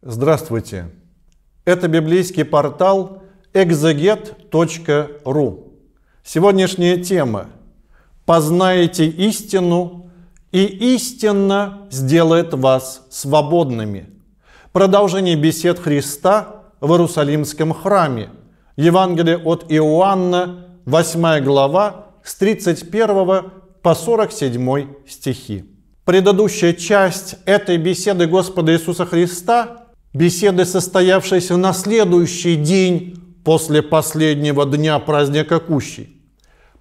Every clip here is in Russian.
Здравствуйте! Это библейский портал exeget.ru. Сегодняшняя тема «Познаете истину, и истина сделает вас свободными». Продолжение бесед Христа в Иерусалимском храме. Евангелие от Иоанна, 8 глава, с 31 по 47 стихи. Предыдущая часть этой беседы Господа Иисуса Христа беседы, состоявшиеся на следующий день после последнего дня праздника Кущей.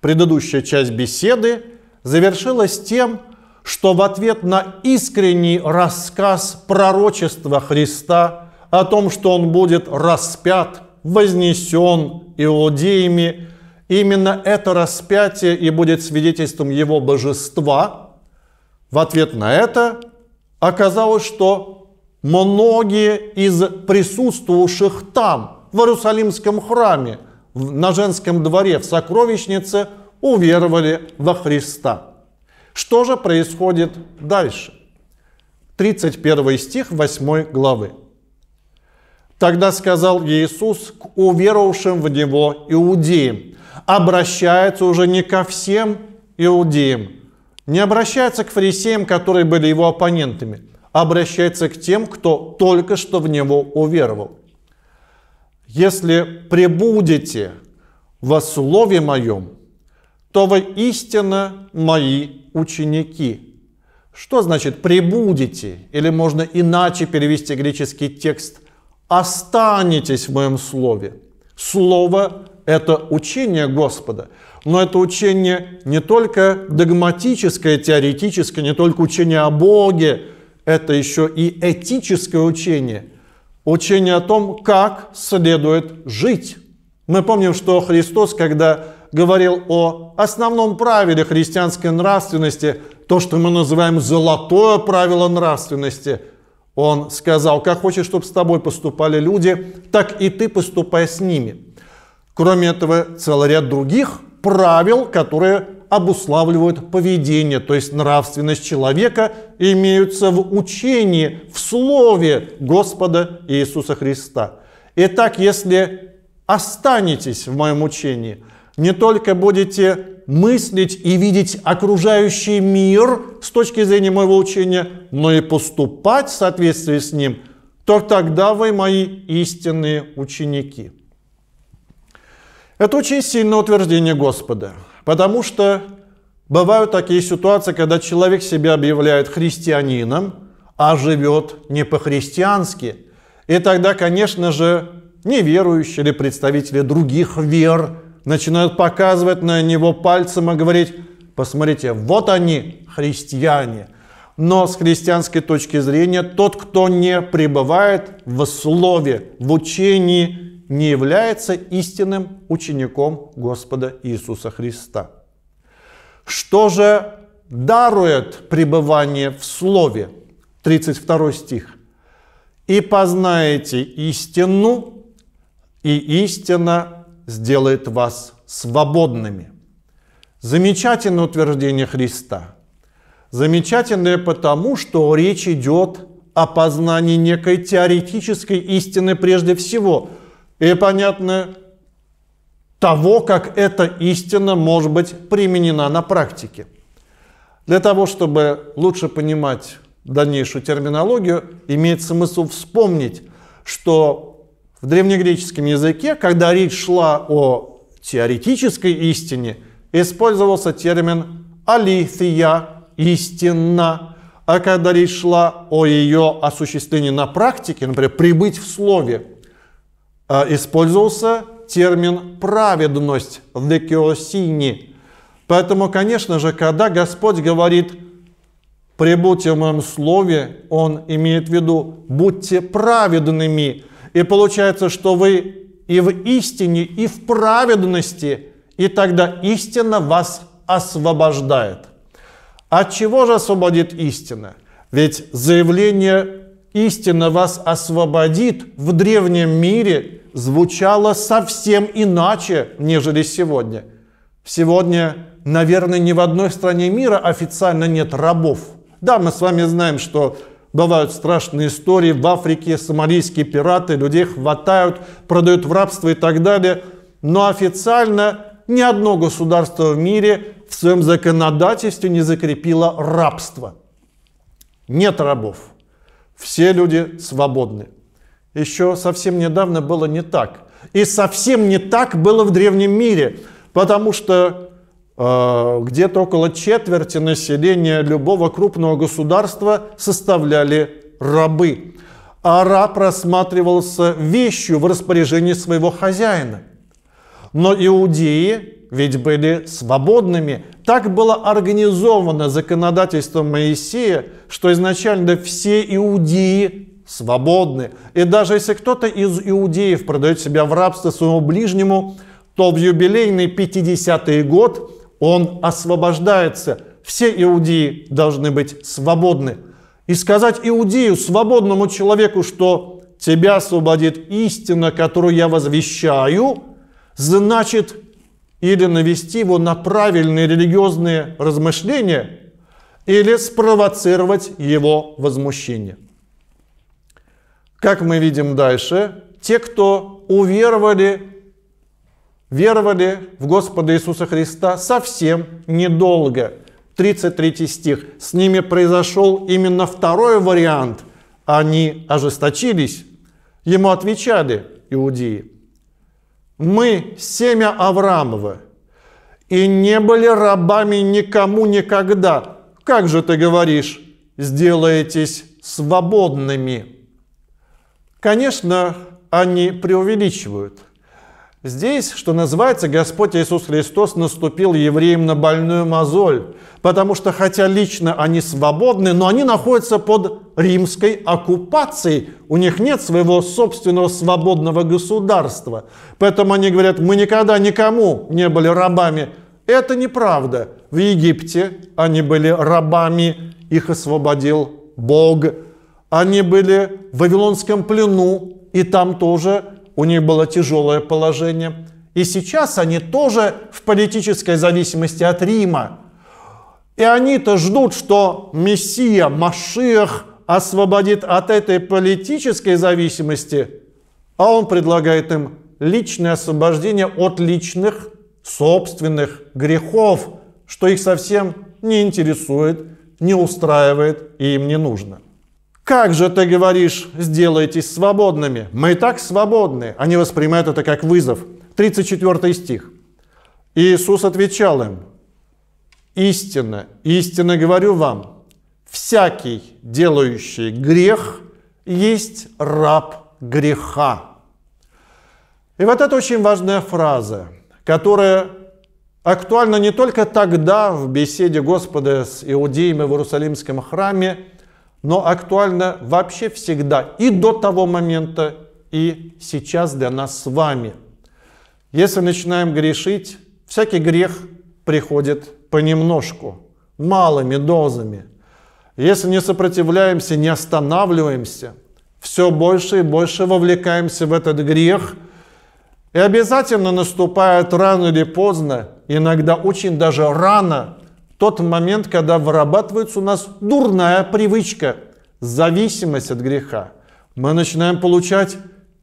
Предыдущая часть беседы завершилась тем, что в ответ на искренний рассказ пророчества Христа о том, что он будет распят, вознесен иудеями, именно это распятие и будет свидетельством его божества, в ответ на это оказалось, что многие из присутствовавших там, в Иерусалимском храме, на женском дворе, в сокровищнице, уверовали во Христа. Что же происходит дальше? 31 стих 8 главы. Тогда сказал Иисус к уверовавшим в Него иудеям. Обращается уже не ко всем иудеям, не обращается к фарисеям, которые были его оппонентами – обращается к тем, кто только что в него уверовал. «Если пребудете во слове моем, то вы истинно мои ученики». Что значит «пребудете»? Или можно иначе перевести греческий текст «останетесь в моем слове». Слово – это учение Господа. Но это учение не только догматическое, теоретическое, не только учение о Боге, это еще и этическое учение, учение о том, как следует жить. Мы помним, что Христос, когда говорил о основном правиле христианской нравственности, то, что мы называем золотое правило нравственности, он сказал, как хочешь, чтобы с тобой поступали люди, так и ты поступай с ними. Кроме этого, целый ряд других правил, которые обуславливают поведение, то есть нравственность человека имеются в учении, в слове Господа Иисуса Христа. Итак, если останетесь в моем учении, не только будете мыслить и видеть окружающий мир с точки зрения моего учения, но и поступать в соответствии с ним, то тогда вы мои истинные ученики. Это очень сильное утверждение Господа. Потому что бывают такие ситуации, когда человек себя объявляет христианином, а живет не по-христиански. И тогда, конечно же, неверующие или представители других вер начинают показывать на него пальцем и говорить, посмотрите, вот они, христиане. Но с христианской точки зрения, тот, кто не пребывает в слове, в учении не является истинным учеником Господа Иисуса Христа. Что же дарует пребывание в Слове? 32 стих. «И познаете истину, и истина сделает вас свободными». Замечательное утверждение Христа. Замечательное потому, что речь идет о познании некой теоретической истины прежде всего, и понятно того, как эта истина может быть применена на практике. Для того, чтобы лучше понимать дальнейшую терминологию, имеет смысл вспомнить, что в древнегреческом языке, когда речь шла о теоретической истине, использовался термин алифия – «истина», а когда речь шла о ее осуществлении на практике, например, «прибыть в слове», а, использовался термин «праведность» в «лекиосини». Поэтому, конечно же, когда Господь говорит прибудьте в моем слове, Он имеет в виду «будьте праведными». И получается, что вы и в истине, и в праведности, и тогда истина вас освобождает. От чего же освободит истина? Ведь заявление «истина вас освободит» в древнем мире звучало совсем иначе, нежели сегодня. Сегодня, наверное, ни в одной стране мира официально нет рабов. Да, мы с вами знаем, что бывают страшные истории в Африке, сомалийские пираты, людей хватают, продают в рабство и так далее. Но официально ни одно государство в мире в своем законодательстве не закрепило рабство. Нет рабов. Все люди свободны еще совсем недавно было не так. И совсем не так было в древнем мире, потому что э, где-то около четверти населения любого крупного государства составляли рабы. А раб рассматривался вещью в распоряжении своего хозяина. Но иудеи ведь были свободными. Так было организовано законодательство Моисея, что изначально все иудеи свободны. И даже если кто-то из иудеев продает себя в рабство своему ближнему, то в юбилейный 50-й год он освобождается. Все иудеи должны быть свободны. И сказать иудею, свободному человеку, что тебя освободит истина, которую я возвещаю, значит или навести его на правильные религиозные размышления, или спровоцировать его возмущение. Как мы видим дальше, те, кто уверовали, веровали в Господа Иисуса Христа совсем недолго. 33 стих. С ними произошел именно второй вариант. Они ожесточились. Ему отвечали иудеи. Мы семя Авраамова и не были рабами никому никогда. Как же ты говоришь, сделаетесь свободными? Конечно, они преувеличивают. Здесь, что называется, Господь Иисус Христос наступил евреям на больную мозоль, потому что хотя лично они свободны, но они находятся под римской оккупацией, у них нет своего собственного свободного государства. Поэтому они говорят, мы никогда никому не были рабами. Это неправда. В Египте они были рабами, их освободил Бог. Они были в Вавилонском плену, и там тоже у них было тяжелое положение. И сейчас они тоже в политической зависимости от Рима. И они-то ждут, что Мессия, Машиах освободит от этой политической зависимости, а он предлагает им личное освобождение от личных собственных грехов, что их совсем не интересует, не устраивает и им не нужно. Как же ты говоришь, сделайтесь свободными? Мы и так свободны. Они воспринимают это как вызов. 34 стих. Иисус отвечал им, «Истинно, истинно говорю вам, всякий, делающий грех, есть раб греха». И вот это очень важная фраза, которая актуальна не только тогда в беседе Господа с иудеями в Иерусалимском храме – но актуально вообще всегда и до того момента, и сейчас для нас с вами. Если начинаем грешить, всякий грех приходит понемножку, малыми дозами. Если не сопротивляемся, не останавливаемся, все больше и больше вовлекаемся в этот грех, и обязательно наступает рано или поздно, иногда очень даже рано, тот момент, когда вырабатывается у нас дурная привычка – зависимость от греха. Мы начинаем получать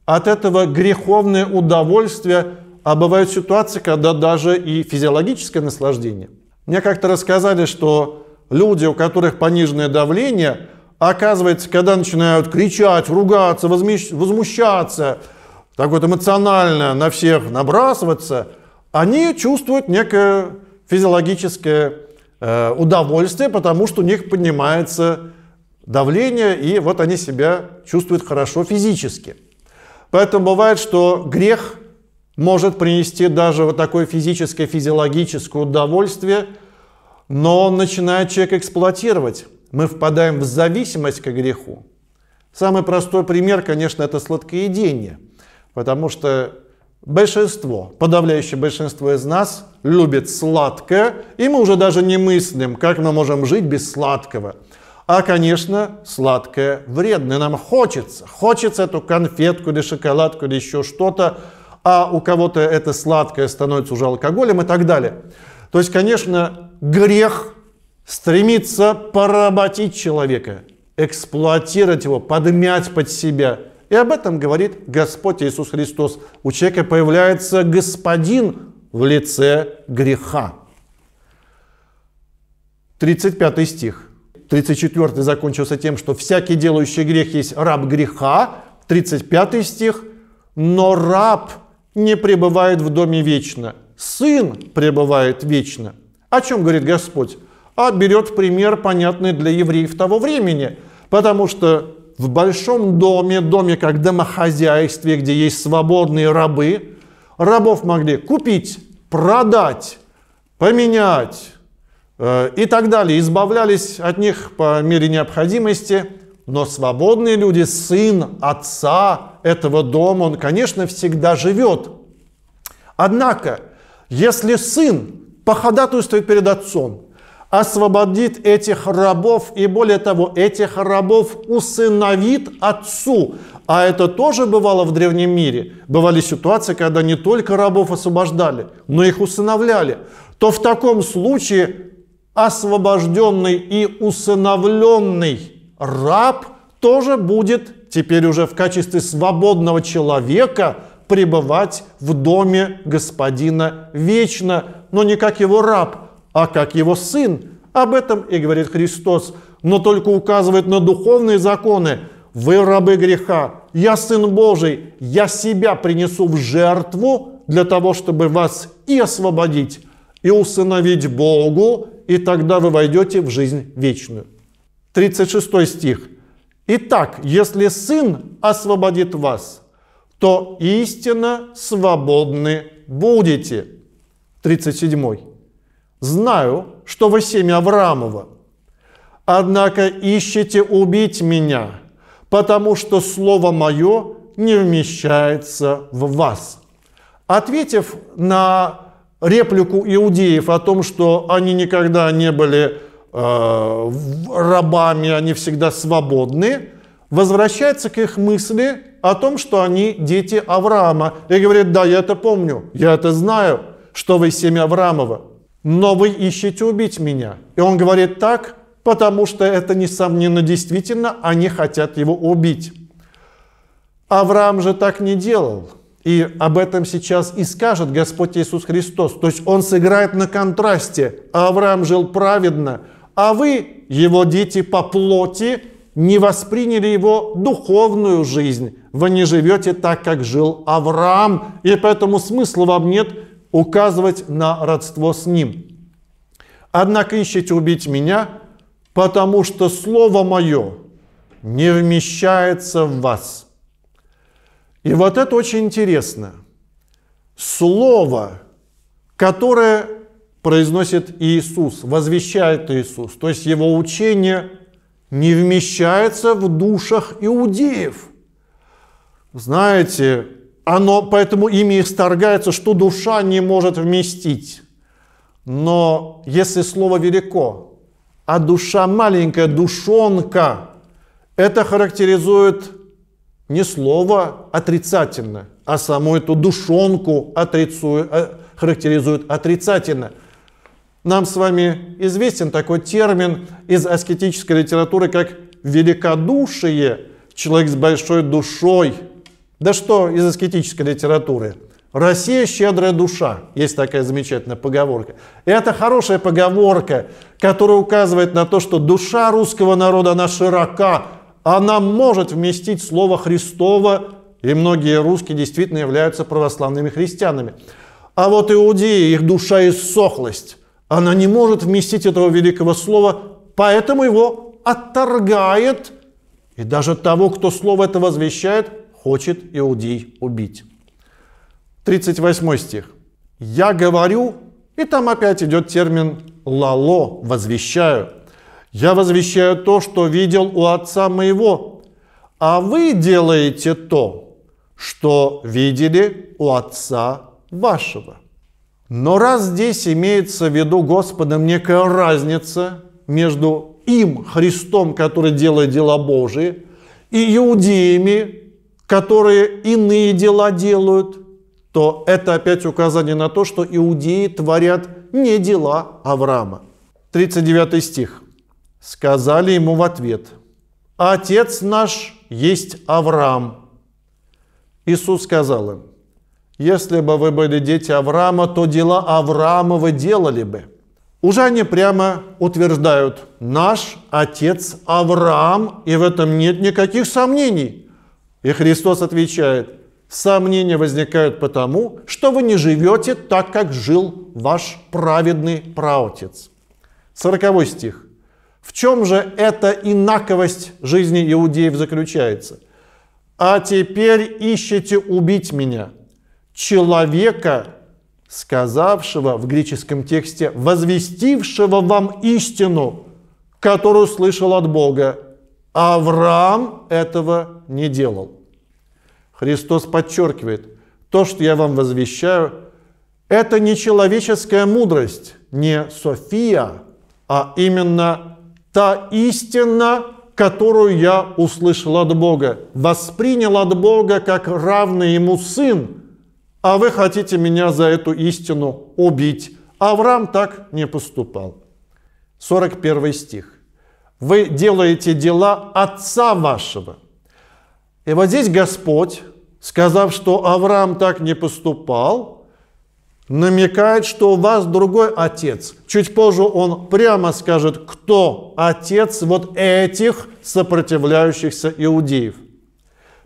от этого греховное удовольствие, а бывают ситуации, когда даже и физиологическое наслаждение. Мне как-то рассказали, что люди, у которых пониженное давление, оказывается, когда начинают кричать, ругаться, возмущаться, так вот эмоционально на всех набрасываться, они чувствуют некое физиологическое э, удовольствие, потому что у них поднимается давление, и вот они себя чувствуют хорошо физически. Поэтому бывает, что грех может принести даже вот такое физическое, физиологическое удовольствие, но он начинает человек эксплуатировать. Мы впадаем в зависимость к греху. Самый простой пример, конечно, это сладкоедение, потому что большинство, подавляющее большинство из нас любит сладкое, и мы уже даже не мыслим, как мы можем жить без сладкого – а, конечно, сладкое вредное. Нам хочется, хочется эту конфетку или шоколадку или еще что-то, а у кого-то это сладкое становится уже алкоголем и так далее. То есть, конечно, грех стремится поработить человека, эксплуатировать его, подмять под себя. И об этом говорит Господь Иисус Христос. У человека появляется господин в лице греха. 35 стих. 34 закончился тем, что всякий делающий грех есть раб греха. 35 стих. Но раб не пребывает в доме вечно, сын пребывает вечно. О чем говорит Господь? А берет пример, понятный для евреев того времени. Потому что в большом доме, доме как домохозяйстве, где есть свободные рабы, рабов могли купить, продать, поменять, Э, и так далее. Избавлялись от них по мере необходимости, но свободные люди, сын отца этого дома, он, конечно, всегда живет. Однако, если сын походатайствует перед отцом, освободит этих рабов и более того, этих рабов усыновит отцу. А это тоже бывало в древнем мире. Бывали ситуации, когда не только рабов освобождали, но их усыновляли. То в таком случае освобожденный и усыновленный раб тоже будет теперь уже в качестве свободного человека пребывать в доме господина вечно, но не как его раб, а как его сын. Об этом и говорит Христос, но только указывает на духовные законы. Вы рабы греха, я сын Божий, я себя принесу в жертву для того, чтобы вас и освободить, и усыновить Богу, и тогда вы войдете в жизнь вечную. 36 стих. Итак, если Сын освободит вас, то истинно свободны будете. 37. Знаю, что вы семя Авраамова, однако ищете убить меня, потому что слово мое не вмещается в вас. Ответив на реплику иудеев о том, что они никогда не были э, рабами, они всегда свободны, возвращается к их мысли о том, что они дети Авраама. И говорит, да, я это помню, я это знаю, что вы семя Авраамова, но вы ищете убить меня. И он говорит так, потому что это, несомненно, действительно, они хотят его убить. Авраам же так не делал. И об этом сейчас и скажет Господь Иисус Христос. То есть он сыграет на контрасте. Авраам жил праведно, а вы, его дети по плоти, не восприняли его духовную жизнь. Вы не живете так, как жил Авраам, и поэтому смысла вам нет указывать на родство с ним. Однако ищите убить меня, потому что слово мое не вмещается в вас – и вот это очень интересно. Слово, которое произносит Иисус, возвещает Иисус, то есть его учение не вмещается в душах иудеев. Знаете, оно поэтому ими исторгается, что душа не может вместить. Но если слово велико, а душа маленькая, душонка, это характеризует не слово отрицательно, а саму эту душонку отрицую, а, характеризует отрицательно. Нам с вами известен такой термин из аскетической литературы, как великодушие, человек с большой душой. Да что из аскетической литературы? Россия щедрая душа. Есть такая замечательная поговорка. И Это хорошая поговорка, которая указывает на то, что душа русского народа, она широка, она может вместить слово Христово, и многие русские действительно являются православными христианами. А вот иудеи, их душа иссохлость, она не может вместить этого великого слова, поэтому его отторгает, и даже того, кто слово это возвещает, хочет иудей убить. 38 стих. «Я говорю», и там опять идет термин «лало», «возвещаю», я возвещаю то, что видел у отца моего, а вы делаете то, что видели у отца вашего. Но раз здесь имеется в виду Господом некая разница между им, Христом, который делает дела Божии, и иудеями, которые иные дела делают, то это опять указание на то, что иудеи творят не дела Авраама. 39 стих. Сказали ему в ответ, «Отец наш есть Авраам». Иисус сказал им, «Если бы вы были дети Авраама, то дела Авраамовы делали бы». Уже они прямо утверждают, наш отец Авраам, и в этом нет никаких сомнений. И Христос отвечает, сомнения возникают потому, что вы не живете так, как жил ваш праведный праотец. 40 стих. В чем же эта инаковость жизни иудеев заключается? «А теперь ищете убить меня, человека, сказавшего в греческом тексте, возвестившего вам истину, которую слышал от Бога. Авраам этого не делал. Христос подчеркивает, то, что я вам возвещаю, это не человеческая мудрость, не София, а именно та истина, которую я услышал от Бога, воспринял от Бога как равный ему сын, а вы хотите меня за эту истину убить. Авраам так не поступал. 41 стих. Вы делаете дела отца вашего. И вот здесь Господь, сказав, что Авраам так не поступал, намекает, что у вас другой отец. Чуть позже он прямо скажет, кто отец вот этих сопротивляющихся иудеев.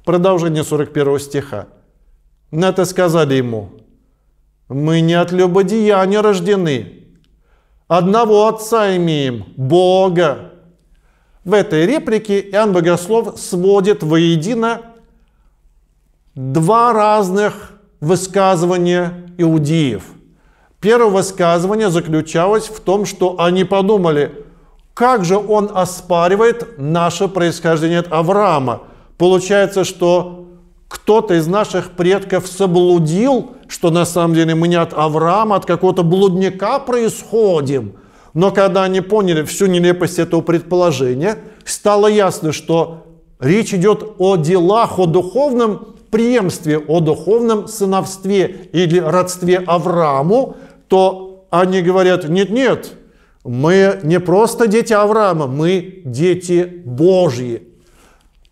Продолжение 41 стиха. На это сказали ему, мы не от любодеяния рождены, одного отца имеем, Бога. В этой реплике Иоанн Богослов сводит воедино два разных высказывание иудеев. Первое высказывание заключалось в том, что они подумали, как же он оспаривает наше происхождение от Авраама. Получается, что кто-то из наших предков соблудил, что на самом деле мы не от Авраама, а от какого-то блудника происходим. Но когда они поняли всю нелепость этого предположения, стало ясно, что речь идет о делах, о духовном преемстве, о духовном сыновстве или родстве Аврааму, то они говорят, нет-нет, мы не просто дети Авраама, мы дети Божьи.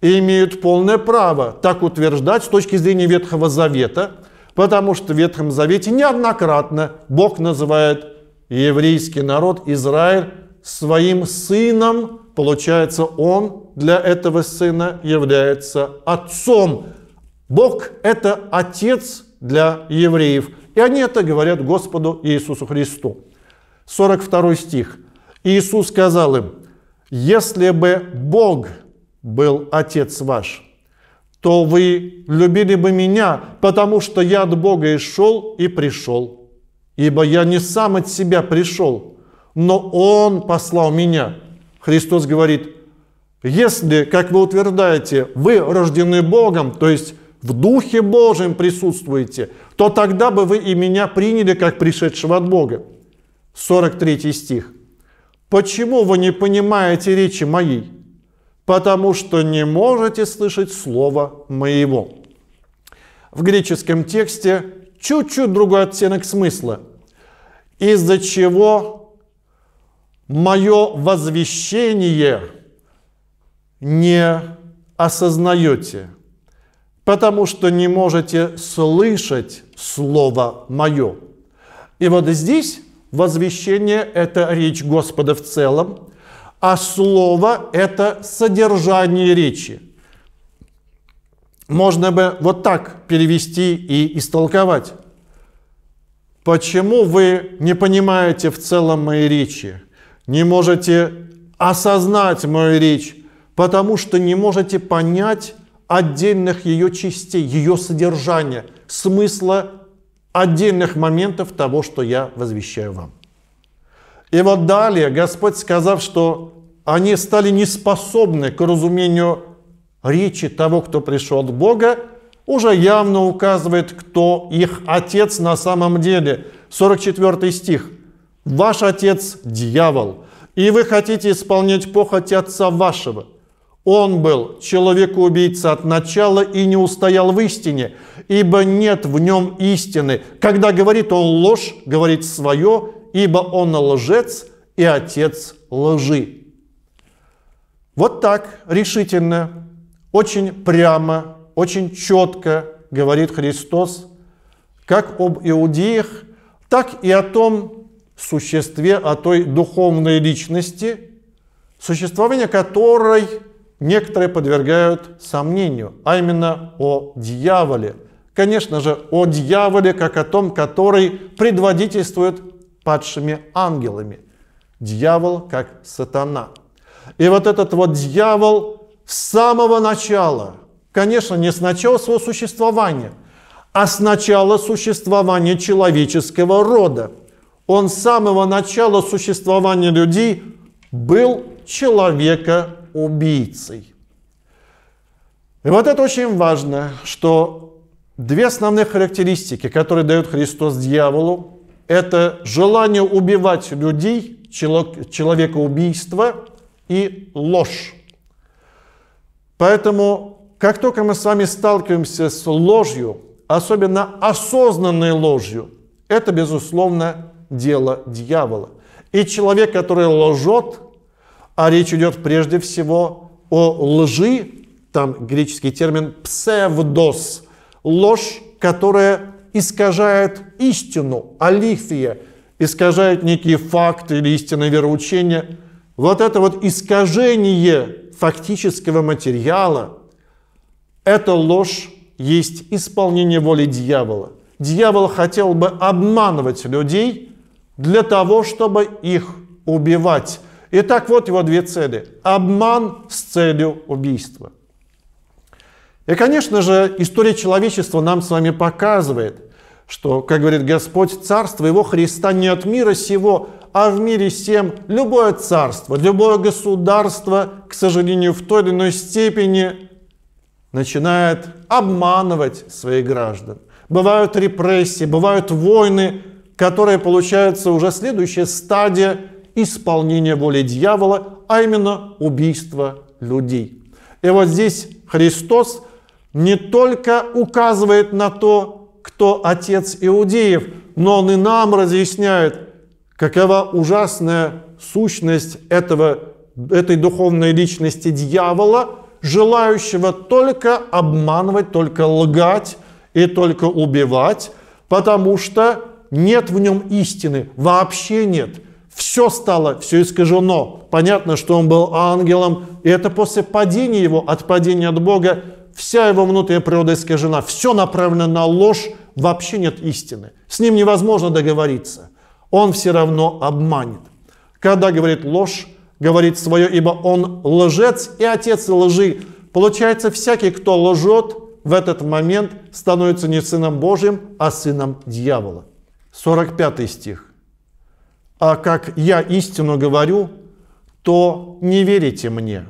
И имеют полное право так утверждать с точки зрения Ветхого Завета, потому что в Ветхом Завете неоднократно Бог называет еврейский народ, Израиль, своим сыном, получается, он для этого сына является отцом, Бог – это Отец для евреев. И они это говорят Господу Иисусу Христу. 42 стих. Иисус сказал им, «Если бы Бог был Отец ваш, то вы любили бы меня, потому что я от Бога и шел, и пришел. Ибо я не сам от себя пришел, но Он послал меня». Христос говорит, если, как вы утверждаете, вы рождены Богом, то есть в Духе Божьем присутствуете, то тогда бы вы и меня приняли как пришедшего от Бога. 43 стих. Почему вы не понимаете речи моей? Потому что не можете слышать слова моего. В греческом тексте чуть-чуть другой оттенок смысла. Из-за чего мое возвещение не осознаете – потому что не можете слышать Слово Мое. И вот здесь возвещение – это речь Господа в целом, а Слово – это содержание речи. Можно бы вот так перевести и истолковать. Почему вы не понимаете в целом моей речи, не можете осознать мою речь, потому что не можете понять отдельных ее частей, ее содержания, смысла отдельных моментов того, что я возвещаю вам. И вот далее Господь сказав, что они стали неспособны к разумению речи того, кто пришел от Бога, уже явно указывает, кто их отец на самом деле. 44 стих. «Ваш отец – дьявол, и вы хотите исполнять похоть отца вашего». Он был человек-убийца от начала и не устоял в истине, ибо нет в нем истины. Когда говорит он ложь, говорит свое, ибо он лжец и отец лжи. Вот так решительно, очень прямо, очень четко говорит Христос как об иудеях, так и о том существе, о той духовной личности, существование которой – некоторые подвергают сомнению, а именно о дьяволе. Конечно же, о дьяволе, как о том, который предводительствует падшими ангелами. Дьявол как сатана. И вот этот вот дьявол с самого начала, конечно, не с начала своего существования, а с начала существования человеческого рода. Он с самого начала существования людей был человека убийцей. И вот это очень важно, что две основные характеристики, которые дает Христос дьяволу, это желание убивать людей, человека убийства и ложь. Поэтому, как только мы с вами сталкиваемся с ложью, особенно осознанной ложью, это, безусловно, дело дьявола. И человек, который лжет, а речь идет прежде всего о лжи, там греческий термин псевдос, ложь, которая искажает истину, алифия, искажает некие факты или истинное вероучение. Вот это вот искажение фактического материала, это ложь есть исполнение воли дьявола. Дьявол хотел бы обманывать людей для того, чтобы их убивать. Итак, вот его две цели. Обман с целью убийства. И, конечно же, история человечества нам с вами показывает, что, как говорит Господь, царство его Христа не от мира сего, а в мире всем любое царство, любое государство, к сожалению, в той или иной степени начинает обманывать своих граждан. Бывают репрессии, бывают войны, которые получаются уже следующая стадия исполнение воли дьявола, а именно убийство людей. И вот здесь Христос не только указывает на то, кто отец иудеев, но он и нам разъясняет, какова ужасная сущность этого, этой духовной личности дьявола, желающего только обманывать, только лгать и только убивать, потому что нет в нем истины, вообще нет – все стало, все искажено. Понятно, что он был ангелом, и это после падения его, от падения от Бога, вся его внутренняя природа искажена, все направлено на ложь, вообще нет истины. С ним невозможно договориться. Он все равно обманет. Когда говорит ложь, говорит свое, ибо он лжец и отец лжи. Получается, всякий, кто лжет, в этот момент становится не сыном Божьим, а сыном дьявола. 45 стих а как я истину говорю, то не верите мне.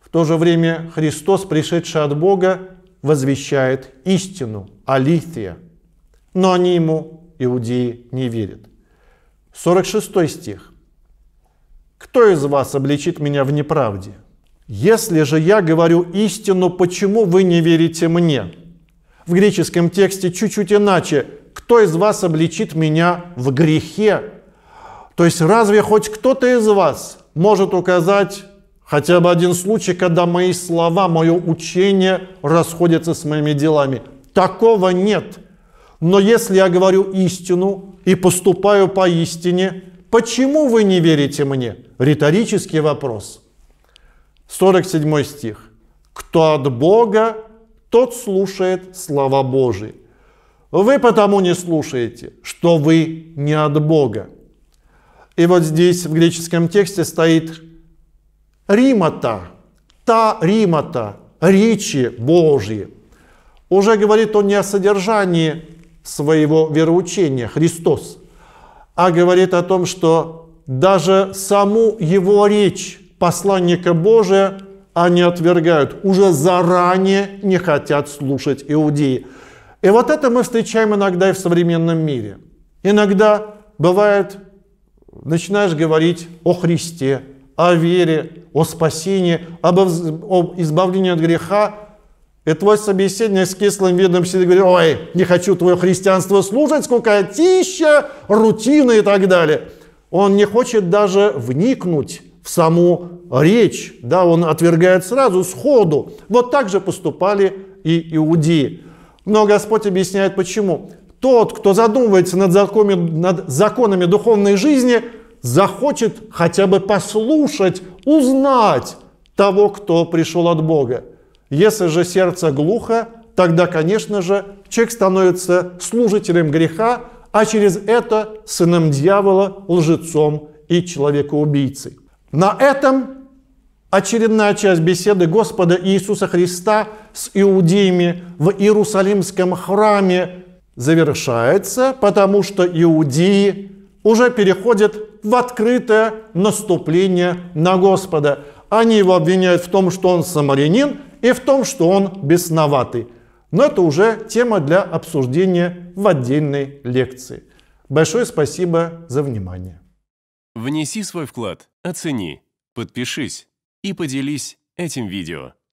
В то же время Христос, пришедший от Бога, возвещает истину, алифия. Но они ему, иудеи, не верят. 46 стих. «Кто из вас обличит меня в неправде? Если же я говорю истину, почему вы не верите мне?» В греческом тексте чуть-чуть иначе. «Кто из вас обличит меня в грехе?» То есть разве хоть кто-то из вас может указать хотя бы один случай, когда мои слова, мое учение расходятся с моими делами? Такого нет. Но если я говорю истину и поступаю по истине, почему вы не верите мне? Риторический вопрос. 47 стих. Кто от Бога, тот слушает слова Божии. Вы потому не слушаете, что вы не от Бога. И вот здесь в греческом тексте стоит «римата», «та римата», «речи Божьи». Уже говорит он не о содержании своего вероучения, Христос, а говорит о том, что даже саму его речь посланника Божия они отвергают, уже заранее не хотят слушать иудеи. И вот это мы встречаем иногда и в современном мире. Иногда бывает начинаешь говорить о Христе, о вере, о спасении, об, об избавлении от греха, и твой собеседник с кислым видом сидит и говорит, ой, не хочу твое христианство служить, сколько скукотища, рутина и так далее. Он не хочет даже вникнуть в саму речь, да, он отвергает сразу, сходу. Вот так же поступали и иудеи. Но Господь объясняет, почему. Тот, кто задумывается над законами, над законами духовной жизни, захочет хотя бы послушать, узнать того, кто пришел от Бога. Если же сердце глухо, тогда, конечно же, человек становится служителем греха, а через это сыном дьявола, лжецом и человекоубийцей. На этом очередная часть беседы Господа Иисуса Христа с иудеями в Иерусалимском храме завершается, потому что иудеи уже переходят в открытое наступление на Господа. Они его обвиняют в том, что он самарянин, и в том, что он бесноватый. Но это уже тема для обсуждения в отдельной лекции. Большое спасибо за внимание. Внеси свой вклад, оцени, подпишись и поделись этим видео.